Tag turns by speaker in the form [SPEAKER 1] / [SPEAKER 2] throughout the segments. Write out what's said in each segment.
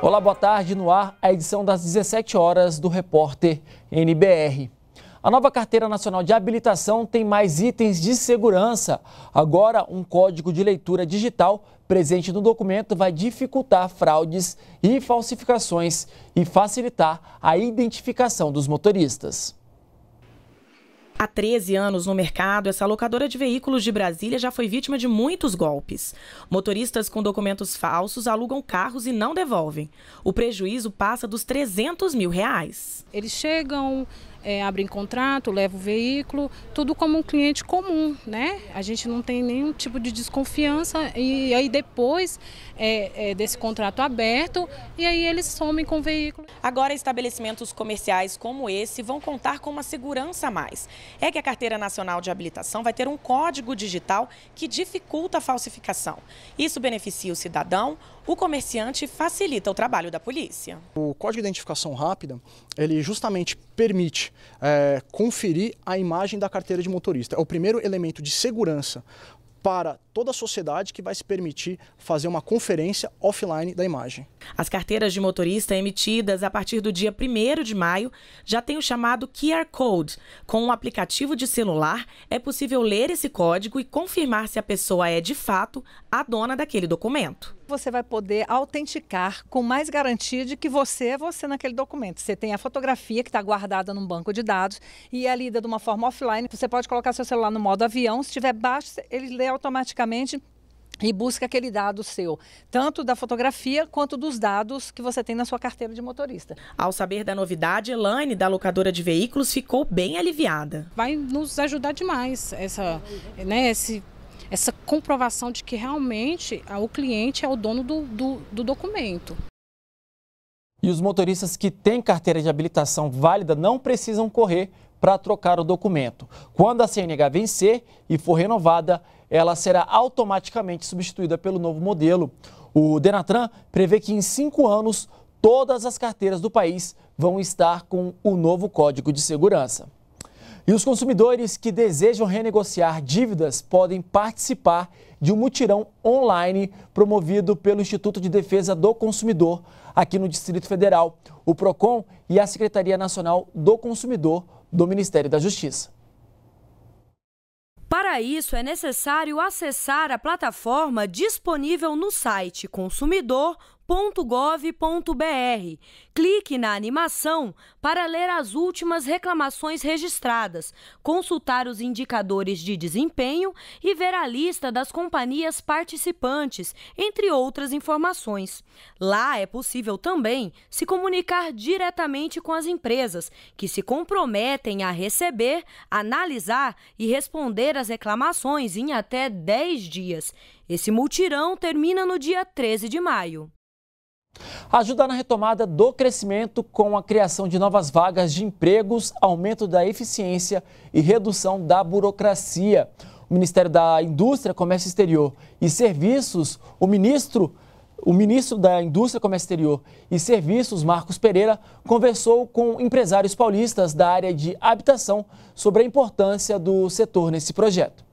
[SPEAKER 1] Olá, boa tarde. No ar, a edição das 17 horas do Repórter NBR. A nova Carteira Nacional de Habilitação tem mais itens de segurança. Agora, um código de leitura digital presente no documento vai dificultar fraudes e falsificações e facilitar a identificação dos motoristas.
[SPEAKER 2] Há 13 anos no mercado, essa locadora de veículos de Brasília já foi vítima de muitos golpes. Motoristas com documentos falsos alugam carros e não devolvem. O prejuízo passa dos 300 mil reais. Eles chegam, é, abrem contrato, levam o veículo, tudo como um cliente comum, né? A gente não tem nenhum tipo de desconfiança e aí depois é, é, desse contrato aberto e aí eles somem com o veículo. Agora estabelecimentos comerciais como esse vão contar com uma segurança a mais. É que a Carteira Nacional de Habilitação vai ter um código digital que dificulta a falsificação. Isso beneficia o cidadão, o comerciante facilita o trabalho da polícia.
[SPEAKER 1] O Código de Identificação Rápida, ele justamente permite é, conferir a imagem da carteira de motorista. É o primeiro elemento de segurança para toda a sociedade que vai se permitir fazer uma conferência
[SPEAKER 2] offline da imagem. As carteiras de motorista emitidas a partir do dia 1 de maio já têm o chamado QR Code. Com um aplicativo de celular, é possível ler esse código e confirmar se a pessoa é de fato a dona daquele documento você vai poder autenticar com mais garantia de que você é você naquele documento. Você tem a fotografia que está guardada num banco de dados e é lida de uma forma offline. Você pode colocar seu celular no modo avião, se tiver baixo, ele lê automaticamente e busca aquele dado seu, tanto da fotografia quanto dos dados que você tem na sua carteira de motorista. Ao saber da novidade, Elaine, da locadora de veículos, ficou bem aliviada. Vai nos ajudar demais essa, né, esse essa comprovação de que realmente ah, o cliente é o dono do, do, do documento.
[SPEAKER 1] E os motoristas que têm carteira de habilitação válida não precisam correr para trocar o documento. Quando a CNH vencer e for renovada, ela será automaticamente substituída pelo novo modelo. O Denatran prevê que em cinco anos todas as carteiras do país vão estar com o novo Código de Segurança. E os consumidores que desejam renegociar dívidas podem participar de um mutirão online promovido pelo Instituto de Defesa do Consumidor aqui no Distrito Federal, o PROCON e a Secretaria Nacional do Consumidor do Ministério da Justiça.
[SPEAKER 2] Para isso, é necessário acessar a plataforma disponível no site consumidor.com www.gov.br. Clique na animação para ler as últimas reclamações registradas, consultar os indicadores de desempenho e ver a lista das companhias participantes, entre outras informações. Lá é possível também se comunicar diretamente com as empresas, que se comprometem a receber, analisar e responder às reclamações em até 10 dias. Esse multirão termina no dia 13 de maio.
[SPEAKER 1] Ajuda na retomada do crescimento com a criação de novas vagas de empregos, aumento da eficiência e redução da burocracia. O Ministério da Indústria, Comércio Exterior e Serviços, o ministro o ministro da Indústria, Comércio Exterior e Serviços, Marcos Pereira, conversou com empresários paulistas da área de habitação sobre a importância do setor nesse projeto.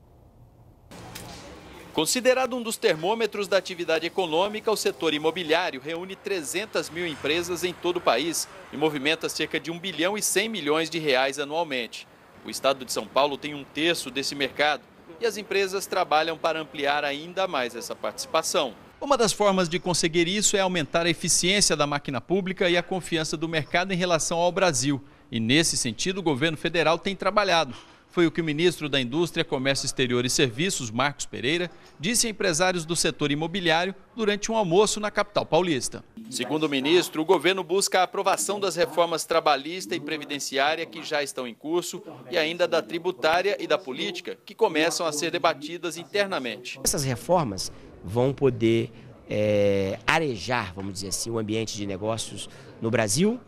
[SPEAKER 3] Considerado um dos termômetros da atividade econômica, o setor imobiliário reúne 300 mil empresas em todo o país e movimenta cerca de 1 bilhão e 100 milhões de reais anualmente. O estado de São Paulo tem um terço desse mercado e as empresas trabalham para ampliar ainda mais essa participação. Uma das formas de conseguir isso é aumentar a eficiência da máquina pública e a confiança do mercado em relação ao Brasil. E nesse sentido, o governo federal tem trabalhado foi o que o ministro da Indústria, Comércio Exterior e Serviços, Marcos Pereira, disse a empresários do setor imobiliário durante um almoço na capital paulista. Segundo o ministro, o governo busca a aprovação das reformas trabalhista e previdenciária que já estão em curso e ainda da tributária e da política, que começam a ser debatidas internamente.
[SPEAKER 2] Essas reformas vão poder é, arejar, vamos dizer assim, o ambiente de negócios no Brasil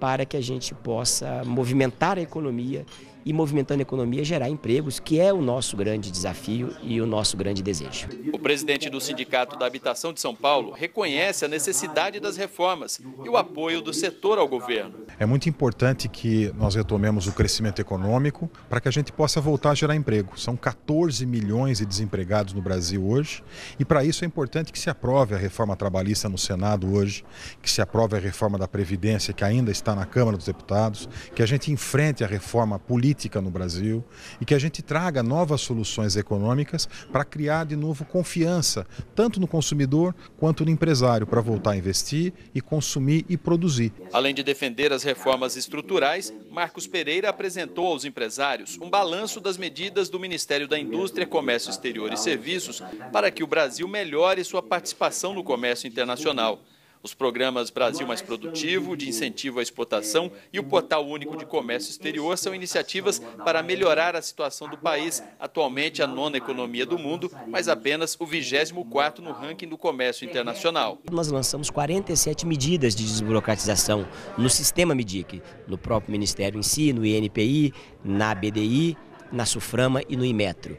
[SPEAKER 2] para que a gente possa movimentar a economia e movimentando a economia gerar empregos, que é o nosso grande desafio e o nosso grande desejo.
[SPEAKER 3] O presidente do Sindicato da Habitação de São Paulo reconhece a necessidade das reformas e o apoio do setor ao governo. É muito importante que nós retomemos o crescimento econômico para que a gente possa voltar a gerar emprego. São 14 milhões de desempregados no Brasil hoje e para isso é importante que se aprove a reforma trabalhista no Senado hoje, que se aprove a reforma da Previdência que ainda está na Câmara dos Deputados, que a gente enfrente a reforma política política no Brasil e que a gente traga novas soluções econômicas para criar de novo confiança, tanto no consumidor quanto no empresário, para voltar a investir e consumir e produzir. Além de defender as reformas estruturais, Marcos Pereira apresentou aos empresários um balanço das medidas do Ministério da Indústria, Comércio Exterior e Serviços para que o Brasil melhore sua participação no comércio internacional os programas Brasil Mais Produtivo, de incentivo à exportação é, e o Portal Único de Comércio Exterior são iniciativas é para melhorar a situação do país, é, atualmente a nona economia do mundo, mas apenas o 24 no ranking do comércio internacional.
[SPEAKER 2] Nós lançamos 47 medidas de desburocratização no sistema MIDIC, no próprio Ministério em si, no INPI, na BDI, na SUFRAMA e no IMETRO.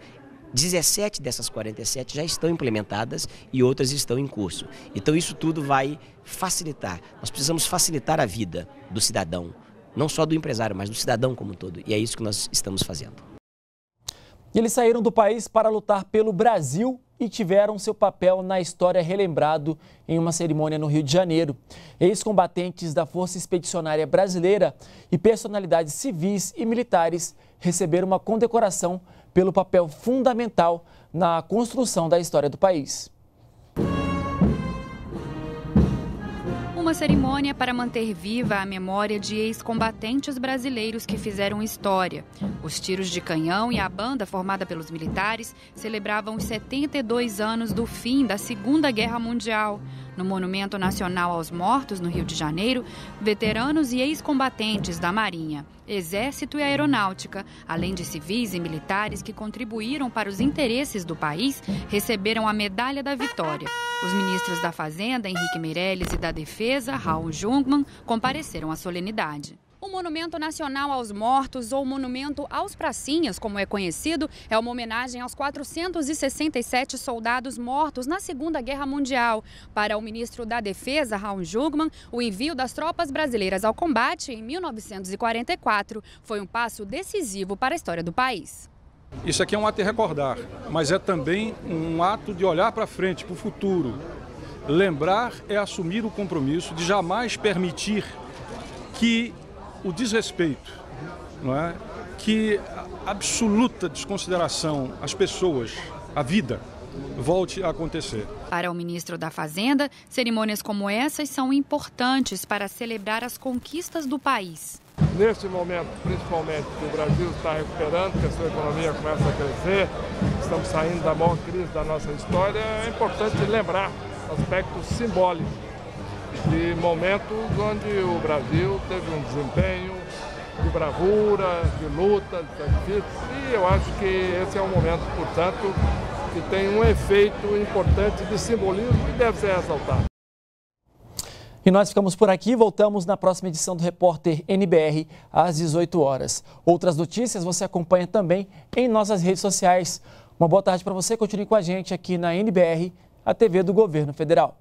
[SPEAKER 2] 17 dessas 47 já estão implementadas e outras estão em curso. Então isso tudo vai facilitar. Nós precisamos facilitar a vida do cidadão, não só do empresário, mas do cidadão como um todo. E é isso que nós estamos fazendo. eles saíram
[SPEAKER 1] do país para lutar pelo Brasil e tiveram seu papel na história relembrado em uma cerimônia no Rio de Janeiro. Ex-combatentes da Força Expedicionária Brasileira e personalidades civis e militares receberam uma condecoração pelo papel fundamental na construção da história do país.
[SPEAKER 4] Uma cerimônia para manter viva a memória de ex-combatentes brasileiros que fizeram história. Os tiros de canhão e a banda formada pelos militares celebravam os 72 anos do fim da Segunda Guerra Mundial. No Monumento Nacional aos Mortos, no Rio de Janeiro, veteranos e ex-combatentes da Marinha, Exército e Aeronáutica, além de civis e militares que contribuíram para os interesses do país, receberam a Medalha da Vitória. Os ministros da Fazenda, Henrique Meirelles, e da Defesa, Raul Jungmann, compareceram à solenidade. O Monumento Nacional aos Mortos, ou Monumento aos Pracinhas, como é conhecido, é uma homenagem aos 467 soldados mortos na Segunda Guerra Mundial. Para o ministro da Defesa, Raul Jugman, o envio das tropas brasileiras ao combate em 1944 foi um passo decisivo para a história do país.
[SPEAKER 3] Isso aqui é um ato de recordar, mas é também um ato de olhar para frente, para o futuro. Lembrar é assumir o compromisso de jamais permitir que o desrespeito, não é? que absoluta desconsideração às pessoas, à vida, volte a acontecer.
[SPEAKER 4] Para o ministro da Fazenda, cerimônias como essas são importantes para celebrar as conquistas do país.
[SPEAKER 1] Neste momento, principalmente, que o Brasil está recuperando, que a sua economia começa a crescer, estamos saindo da maior crise da nossa história, é importante lembrar aspectos simbólicos de momentos onde o Brasil teve um desempenho de bravura, de luta, de sacrifício. E eu acho que esse é um momento, portanto, que tem um efeito importante de simbolismo e deve ser ressaltado. E nós ficamos por aqui, voltamos na próxima edição do Repórter NBR às 18 horas. Outras notícias você acompanha também em nossas redes sociais. Uma boa tarde para você, continue com a gente aqui na NBR, a TV do Governo Federal.